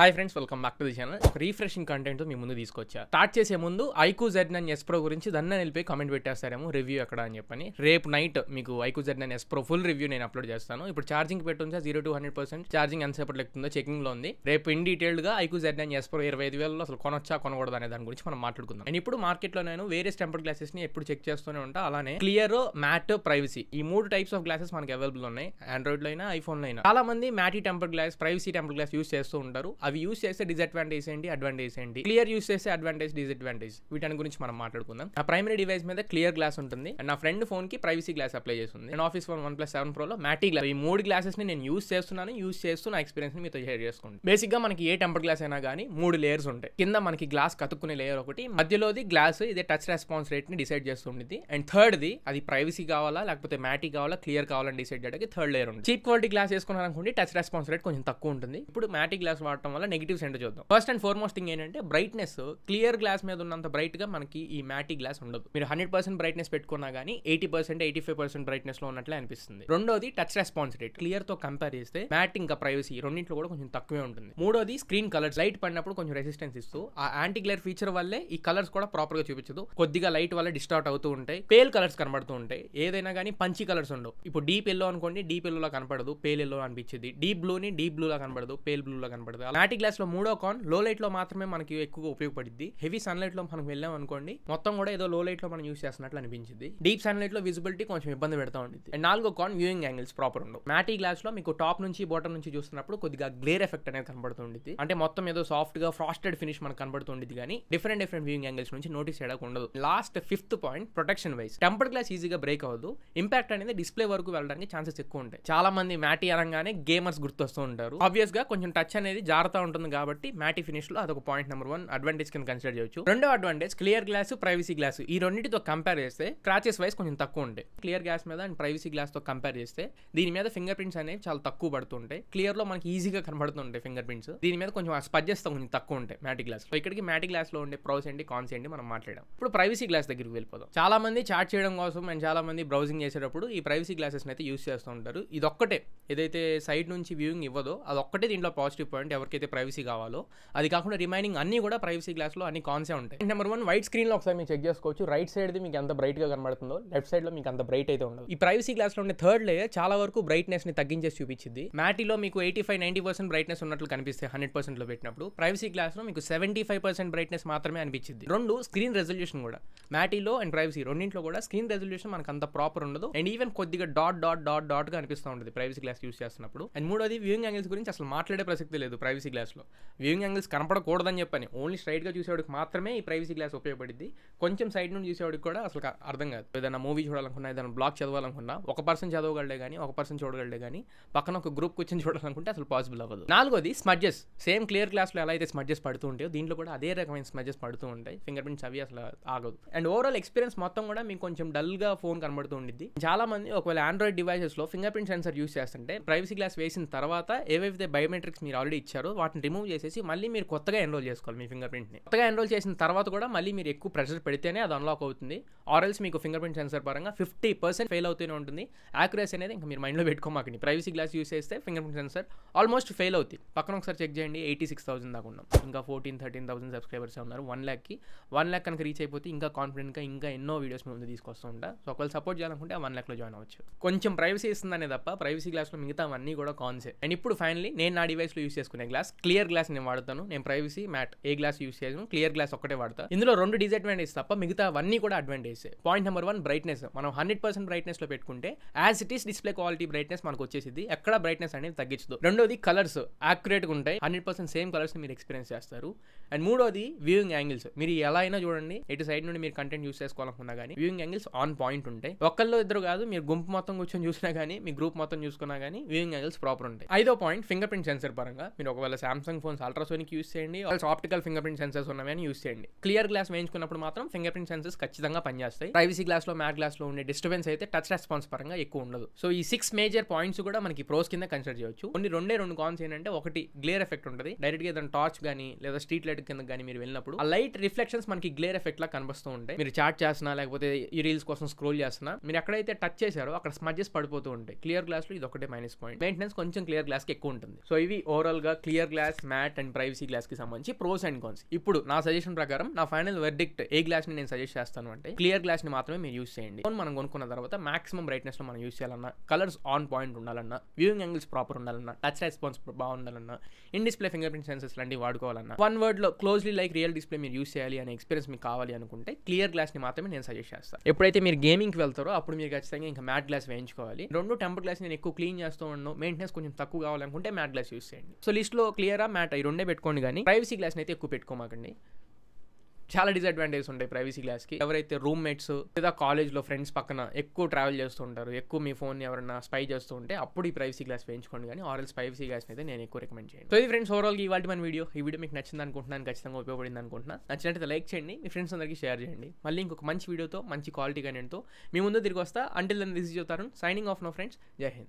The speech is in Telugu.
hi friends welcome back to the channel refreshing content మీ ముందు తీసుకొచ్చా స్టార్ట్ చేసే ముందు iQOO Z nine S pro గురించి దాన్ని నిలిపి కామెంట్ పెట్టేస్తారేమో రివ్యూ ఎక్కడ అని చెప్పని రేపు నైట్ మీకు iQOO Z nine S pro full review నేను అప్లోడ్ చేస్తాను ఇప్పుడు ఛార్జింగ్ పెట్టుంచా zero to hundred percent charging ఎంతసేపటి లెక్కుందో చెకింగ్ లో ఉంది రేపు ఇన్ డీటెయిల్డ్ గా iQOO Z nine S pro ఇరవై ఐదు వేలలో అసలు కొనొచ్చా కొనకూడదు అనే దాని గురించి మనం మాట్లాడుకుందాం అండ్ ఇప్పుడు మార్కెట్ లో నేను వేరే టెంపర్ గ్లాసెస్ ని ఎప్పుడు చెక్ చేస్తూనే ఉంటా అలానే క్లియర్ మ్యాట్ ప్రైవసీ ఈ మూడు టైప్స్ ఆఫ్ గ్లాసెస్ మనకి అవైలబుల్ ఉన్నాయి ఆండ్రాయిడ్ లో అయినా ఐఫోన్ లో అయినా చాలా మంది matte tempered glass privacy tempered glass use చేస్తూ ఉంటారు అవి యూస్ చేస్తే డిసడ్వాంటేజ్ ఏంటి అడ్వాంటేజ్ ఏంటి క్లియర్ యూస్ చేస్తే అడ్వాంటేజ్ డిసడ్వాంటేజ్ వీటి గురించి మనం మాట్లాడుకుందాం నా ప్రైమరీ డివైస్ మీద క్లియర్ గ్లాస్ ఉంటుంది అండ్ నా ఫ్రెండ్ ఫోన్ కి ప్రైవసీ గ్లాస్ అప్లై చేస్తుంది నేను office phone one plus seven ప్రోలో మ్యాటిక్ గ్లాస్ ఈ మూడు గ్లాసెస్ ని నేను యూస్ చేస్తున్నాను యూస్ చేస్తూ నా ఎక్స్పీరియన్స్ ని మీతో షేర్ చేసుకోండి బేసిక్ గా మనకి ఏ టెంపర్ గ్లాస్ అయినా కానీ మూడు లేయర్స్ ఉంటాయి కింద మనకి గ్లాస్ కతుక్కునే లేయర్ ఒకటి మధ్యలోది గ్లాస్ ఇదే టచ్ రెస్పాన్స్ రేట్ ని డిసైడ్ చేస్తుండేది అండ్ థర్డ్ది అది ప్రైవసీ కావాలా లేకపోతే మ్యాటిక్ కావాలా క్లియర్ కావాలని డిసైడ్ చేయడానికి థర్డ్ లేయర్ ఉంది చీప్ క్వాలిటీ గ్లాస్ వేసుకున్నారనుకోండి అనుకోండి టచ్ రెస్పాన్స్ రేట్ కొంచెం తక్కువ ఉంటుంది ఇప్పుడు మ్యాటిక్ గ్లాస్ వాడటం వల్ల నెగిటివ్స్ ఏంటో చూద్దాం ఫస్ట్ అండ్ ఫార్మోస్ట్ థింగ్ ఏంటంటే బ్రైట్నెస్ క్లియర్ గ్లాస్ మీద ఉన్నంత బ్రైట్ గా మనకి ఈ మ్యాటీ గ్లాస్ ఉండదు మీరు హండ్రెడ్ పర్సెంట్ బ్రైట్నెస్ పెట్టుకున్నా కానీ eighty percent eighty five percent లో ఉన్నట్లే అనిపిస్తుంది రెండోది టచ్ రెస్పాన్స్ రేట్ క్లియర్తో కంపేర్ చేస్తే మ్యాట్ ఇంకా ప్రైవసీ రెండింటిలో కూడా కొంచెం తక్కువే ఉంటుంది మూడోది స్క్రీన్ కలర్స్ లైట్ పడినప్పుడు కొంచెం రెసిస్టెన్స్ ఇస్తూ ఆ యాంటీ గ్లేర్ ఫీచర్ వల్లే ఈ కలర్స్ కూడా ప్రాపర్గా చూపించదు కొద్దిగా లైట్ వల్ల డిస్టార్ట్ అవుతూ ఉంటాయి పేల్ కలర్స్ కనబడుతూ ఉంటాయి ఏదైనా కానీ పంచి కలర్స్ ఉండవు ఇప్పుడు డీప్ ఎల్లో అనుకోండి డీప్ ఎల్లో కనపడదు పేల్ ఎల్లో అనిపించింది డీప్ బ్లూని డీప్ లా కనబడదు పేల్ బ్లూ కనబడదు కనపడదు గ్లాస్ గ్లాస్లో మూడో కాన్ లో లైట్లో మాత్రమే మనకి ఎక్కువగా ఉపయోగపడింది హెవీ లో మనం వెళ్ళాం అనుకోండి మొత్తం కూడా ఏదో లో లైట్ లో మనం యూస్ చేస్తున్నట్లు అనిపించింది డీప్ లో విజిబిలిటీ కొంచెం ఇబ్బంది పెడతా ఉండేది అండ్ నాలుగో కాన్ వ్యూయింగ్ యాంగిల్స్ ప్రాపర్ ఉండవు గ్లాస్ లో మీకు టాప్ నుంచి బాటమ్ నుంచి చూస్తున్నప్పుడు కొద్దిగా గ్లేర్ ఎఫెక్ట్ అనేది కనబడుతుంది అంటే మొత్తం ఏదో సాఫ్ట్గా ఫ్రాస్టెడ్ ఫినిష్ మనకు కనబడుతుంది కానీ డిఫరెంట్ డిఫరెంట్ వ్యూయింగ్ యాంగిల్స్ నుంచి నోటీస్ చేయడానికి ఉండదు last fifth point protection wise tempered glass ఈజీగా బ్రేక్ అవ్వదు ఇంపాక్ట్ అనేది డిస్ప్లే వరకు వెళ్ళడానికి ఛాన్సెస్ ఎక్కువ ఉంటాయి చాలా మంది మ్యాటి అనగానే గేమర్స్ గుర్తొస్తూ ఉంటారు ఆబ్వియస్ గా కొంచెం టచ్ అనేది జాగ్రత్త మారుతూ ఉంటుంది కాబట్టి మ్యాటి ఫినిష్లో అదొక పాయింట్ నెంబర్ వన్ అడ్వాంటేజ్ కింద కన్సిడర్ చేయొచ్చు రెండో advantage clear glass privacy glass ఈ రెండింటితో కంపేర్ చేస్తే క్రాచెస్ వైస్ కొంచెం తక్కువ ఉంటాయి క్లియర్ గ్లాస్ మీద అండ్ ప్రైవసీ గ్లాస్తో కంపేర్ చేస్తే దీని మీద ఫింగర్ ప్రింట్స్ అనేవి చాలా తక్కువ పడుతుంటాయి క్లియర్లో మనకి ఈజీగా కనబడుతుంటాయి ఫింగర్ ప్రింట్స్ దీని మీద కొంచెం స్పడ్జెస్ కొంచెం తక్కువ ఉంటాయి మ్యాటి గ్లాస్ ఇక్కడికి గ్లాస్ గ్లాస్లో ఉండే ప్రౌస్ ఏంటి కాన్స్ ఏంటి మనం మాట్లాడాం ఇప్పుడు ప్రైవసీ గ్లాస్ దగ్గరికి వెళ్ళిపోదాం చాలా మంది చాట్ చేయడం కోసం అండ్ చాలా మంది బ్రౌజింగ్ చేసేటప్పుడు ఈ ప్రైవసీ గ్లాసెస్ అయితే యూస్ చేస్తూ ఉంటారు ఒక్కటే ఏదైతే సైడ్ నుంచి వ్యూయింగ్ ఇవ్వదో ఒక్కటే దీంట్లో పాజిటివ్ పాయింట్ ఎవరికి ఎవరికైతే ప్రైవసీ కావాలో అది కాకుండా రిమైనింగ్ అన్ని కూడా ప్రైవసీ గ్లాస్లో అన్ని కాన్సే ఉంటాయి నెంబర్ వన్ వైట్ స్క్రీన్లో ఒకసారి మీరు చెక్ చేసుకోవచ్చు రైట్ సైడ్ది మీకు ఎంత బ్రైట్గా కనబడుతుందో లెఫ్ట్ సైడ్లో మీకు అంత బ్రైట్ అయితే ఉండదు ఈ ప్రైవసీ గ్లాస్లో ఉండే థర్డ్ లేయర్ చాలా వరకు బ్రైట్నెస్ని తగ్గించేసి చూపించింది మ్యాటీలో మీకు eighty five ninety percent brightness ఉన్నట్లు కనిపిస్తాయి హండ్రెడ్ పర్సెంట్లో పెట్టినప్పుడు ప్రైవసీ గ్లాస్లో మీకు సెవెంటీ ఫైవ్ పర్సెంట్ బ్రైట్నెస్ మాత్రమే అనిపించింది రెండు స్క్రీన్ రెజల్యూషన్ కూడా మ్యాటీలో అండ్ ప్రైవసీ రెండింటిలో కూడా స్క్రీన్ రెజల్యూషన్ మనకు అంత ప్రాపర్ ఉండదు అండ్ ఈవెన్ కొద్దిగా డాట్ డాట్ డాట్ డాట్గా అనిపిస్తూ ఉంటుంది ప్రైవసీ గ్లాస్ యూస్ చేస్తున్నప్పుడు అండ్ మూడోది వ్యూయింగ్ యాంగిల్స్ గురించి అసలు మాట్లాడే ప్రసక్తి లేదు ప్రైవసీ ప్రైవసీ గ్లాస్లో వ్యూయింగ్ యాంగిల్స్ కనపడకూడదని చెప్పని ఓన్లీ స్ట్రైట్గా చూసేవాడికి మాత్రమే ఈ ప్రైవసీ గ్లాస్ ఉపయోగపడింది కొంచెం సైడ్ నుండి చూసేవాడికి కూడా అసలు అర్థం కాదు ఏదైనా మూవీ చూడాలనుకున్నా ఏదైనా బ్లాగ్ చదవాలనుకున్నా ఒక పర్సన్ చదవగలడే కానీ ఒక పర్సన్ చూడగలడే కానీ పక్కన ఒక గ్రూప్ కూర్చొని చూడాలనుకుంటే అసలు పాసిబుల్ అవ్వదు నాలుగోది స్మడ్జెస్ సేమ్ క్లియర్ గ్లాస్లో ఎలా అయితే స్మడ్జెస్ పడుతూ ఉంటాయో దీంట్లో కూడా అదే రకమైన స్మడ్జెస్ పడుతూ ఉంటాయి ఫింగర్ ప్రింట్స్ అవి అసలు ఆగదు అండ్ ఓవరాల్ ఎక్స్పీరియన్స్ మొత్తం కూడా మీకు కొంచెం డల్గా ఫోన్ కనబడుతూ ఉండింది చాలా మంది ఒకవేళ ఆండ్రాయిడ్ డివైసెస్లో ఫింగర్ ప్రింట్ సెన్సర్ యూస్ చేస్తుంటే ప్రైవసీ గ్లాస్ వేసిన తర్వాత ఏవైతే బయోమెట్రిక్స్ మీరు ఆల్రెడీ ఇచ్చారో వాటిని రిమూవ్ చేసేసి మళ్ళీ మీరు కొత్తగా ఎన్రోల్ చేసుకోవాలి మీ ఫింగర్ ప్రింట్ని కొత్తగా ఎన్రోల్ చేసిన తర్వాత కూడా మళ్ళీ మీరు ఎక్కువ ప్రెషర్ పెడితేనే అది అన్లాక్ అవుతుంది ఆర్ఎల్స్ మీకు ఫింగర్ ప్రింట్ సెన్సర్ పరంగా ఫిఫ్టీ పర్సెంట్ ఫెయిల్ అవుతూనే ఉంటుంది యాక్యురసీ అనేది ఇంకా మీరు మైండ్లో పెట్టుకోమాకండి ప్రైవసీ గ్లాస్ యూస్ చేస్తే finger print sensor almost fail అవుతుంది పక్కన ఒకసారి చెక్ చేయండి ఎయిటీ సిక్స్ థౌసండ్ దాకా ఉన్నాం ఇంకా ఫోర్టీన్ థర్టీన్ థౌసండ్ సబ్స్క్రైబర్స్ ఉన్నారు వన్ ల్యాక్కి వన్ ల్యాక్ కనుక రీచ్ అయిపోతే ఇంకా కాన్ఫిడెంట్గా ఇంకా ఎన్నో వీడియోస్ ముందు తీసుకొస్తూ ఉంటా సో ఒకవేళ సపోర్ట్ చేయాలనుకుంటే వన్ ల్యాక్లో జాయిన్ అవ్వచ్చు కొంచెం ప్రైవసీ ఇస్తుందనే తప్ప ప్రైవసీ గ్లాస్లో మిగతా అన్నీ కూడా కాన్సే అండ్ ఇప్పుడు ఫైనలీ నేను నా డివైస్లో యూస్ చేసుకునే గ్లాస్ గ్లాస్ క్లియర్ గ్లాస్ నేను వాడతాను నేను ప్రైవసీ మ్యాట్ ఏ గ్లాస్ యూస్ చేయను క్లియర్ గ్లాస్ ఒకటే వాడతాను ఇందులో రెండు డిసడ్వాంటేజ్ తప్ప మిగతా అవన్నీ కూడా advantage point number one brightness మనం హండ్రెడ్ పర్సెంట్ బ్రైట్నెస్ లో పెట్టుకుంటే as it is display quality brightness మనకు వచ్చేసింది ఎక్కడ బ్రైట్నెస్ అనేది తగ్గించదు రెండోది కలర్స్ యాక్యురేట్ గా ఉంటాయి హండ్రెడ్ పర్సెంట్ సేమ్ కలర్స్ మీరు ఎక్స్పీరియన్స్ చేస్తారు అండ్ మూడోది వ్యూయింగ్ యాంగిల్స్ మీరు ఎలా అయినా చూడండి ఎటు సైడ్ నుండి మీరు కంటెంట్ యూస్ చేసుకోవాలనుకున్నా కానీ వ్యూయింగ్ యాంగిల్స్ ఆన్ పాయింట్ ఉంటాయి ఒక్కళ్ళు ఇద్దరు కాదు మీరు గుంపు మొత్తం కూర్చొని చూసినా కానీ మీ గ్రూప్ మొత్తం చూసుకున్నా కానీ వ్యూయింగ్ యాంగిల్స్ ప్రాపర్ ఉంటాయి ఐదో పాయింట్ ఫింగర్ ప్రింట్ సెన్సర్ పరంగా మీరు ఒకవేళ సామ్సంగ్ ఫోన్స్ అల్ట్రాసోనిక్ యూస్ చేయండి ఆప్టికల్ ఫింగర్ ప్రింట్ సెన్సర్స్ ఉన్నాయని యూస్ చేయండి క్లియర్ గ్లాస్ వేయించుకున్నప్పుడు మాత్రం ఫింగర్ ప్రింట్ సెన్సర్స్ ఖచ్చితంగా పనిచేస్తాయి ప్రైవసీ లో మ్యాట్ లో ఉండే డిస్టర్బెన్స్ అయితే టచ్ రెస్పాన్స్ పరంగా ఎక్కువ ఉండదు సో ఈ సిక్స్ మేజర్ పాయింట్స్ కూడా మనకి ప్రోస్ కింద కన్సిడర్ చేయొచ్చు కొన్ని రెండే రెండు కాన్స్ ఏంటంటే ఒకటి గ్లేర్ ఎఫెక్ట్ ఉంటుంది డైరెక్ట్ గా ఏదైనా టార్చ్ కానీ లేదా స్ట్రీట్ లైట్ కింద కానీ మీరు వెళ్ళినప్పుడు ఆ లైట్ రిఫ్లెక్షన్స్ మనకి గ్లేర్ ఎఫెక్ట్ లా కనిపిస్తూ ఉంటాయి మీరు చాట్ చేస్తున్నా లేకపోతే ఈ రీల్స్ కోసం స్క్రోల్ చేస్తున్నా మీరు ఎక్కడైతే టచ్ చేశారో అక్కడ స్మజెస్ పడిపోతూ ఉంటాయి క్లియర్ గ్లాస్ లో ఇది ఒకటే మైనస్ పాయింట్ మెయింటెనెన్స్ కొంచెం క్లియర్ గ్లాస్ కి ఎక్కువ ఉంటుంది సో ఇవి ఓవరాల్ గా clear glass matte and privacy గ్లాస్కి సంబంధించి ప్రోస్ అండ్ కాన్స్ ఇప్పుడు నా సజెషన్ ప్రకారం నా ఫైనల్ వెర్డిక్ట్ ఏ గ్లాస్ని నేను సజెస్ట్ చేస్తాను అంటే క్లియర్ గ్లాస్ని మాత్రమే మీరు యూస్ చేయండి ఫోన్ మనం కొనుక్కున్న తర్వాత మాక్సిమం లో మనం యూస్ చేయాలన్నా కలర్స్ ఆన్ పాయింట్ ఉండాలన్నా వ్యూయింగ్ యాంగిల్స్ ప్రాపర్ ఉండాలన్నా టచ్ రెస్పాన్స్ బాగుండాలన్నా in display finger print sensors లాంటివి వాడుకోవాలన్నా వన్ లో క్లోజ్లీ లైక్ రియల్ డిస్ప్లే మీరు యూస్ చేయాలి అనే ఎక్స్పీరియన్స్ మీకు కావాలి అనుకుంటే క్లియర్ గ్లాస్ని మాత్రమే నేను సజెస్ట్ చేస్తాను ఎప్పుడైతే మీరు కి వెళ్తారో అప్పుడు మీరు ఖచ్చితంగా ఇంకా మ్యాట్ గ్లాస్ వేయించుకోవాలి రెండు టెంపర్ గ్లాస్ నేను ఎక్కువ క్లీన్ చేస్తూ ఉన్నాను మెయింటెనెన్స్ కొంచెం తక్కువ కావాలనుకుంటే మ్యాట్ గ్లాస్ యూస్ చేయండి సో లిస్ట్ లో క్లియరా మ్యాట్ ఈ రెండే పెట్టుకోండి కానీ ప్రైవసీ గ్లాస్ని అయితే ఎక్కువ పెట్టుకోమాకండి చాలా డిసడ్వాంటేజ్ ఉంటాయి ప్రైవసీ గ్లాస్కి ఎవరైతే రూమ్మేట్స్ లేదా కాలేజ్లో ఫ్రెండ్స్ పక్కన ఎక్కువ ట్రావెల్ చేస్తూ ఉంటారు ఎక్కువ మీ ఫోన్ ఎవరైనా స్పై చేస్తూ ఉంటే అప్పుడు ఈ ప్రైవసీ గ్లాస్ వేయించుకోండి కానీ ఆర్ఎల్స్ ప్రైవసీ గ్లాస్ అయితే నేను ఎక్కువ రికమెండ్ చేయండి సో ఇది ఫ్రెండ్స్ ఓవరాల్గా వాటి మన వీడియో ఈ వీడియో మీకు నచ్చింది అనుకుంటున్నాను ఖచ్చితంగా ఉపయోగపడింది అనుకుంటున్నా నచ్చినట్టు లైక్ చేయండి మీ ఫ్రెండ్స్ అందరికీ షేర్ చేయండి మళ్ళీ ఇంకొక మంచి వీడియోతో మంచి క్వాలిటీ కంటెంట్తో మీ ముందు తిరిగి వస్తా అంటిల్ దాన్ని రిసీవ్ చేస్తారు సైనింగ్ ఆఫ్ నో ఫ్రెండ్స్ జై హింద్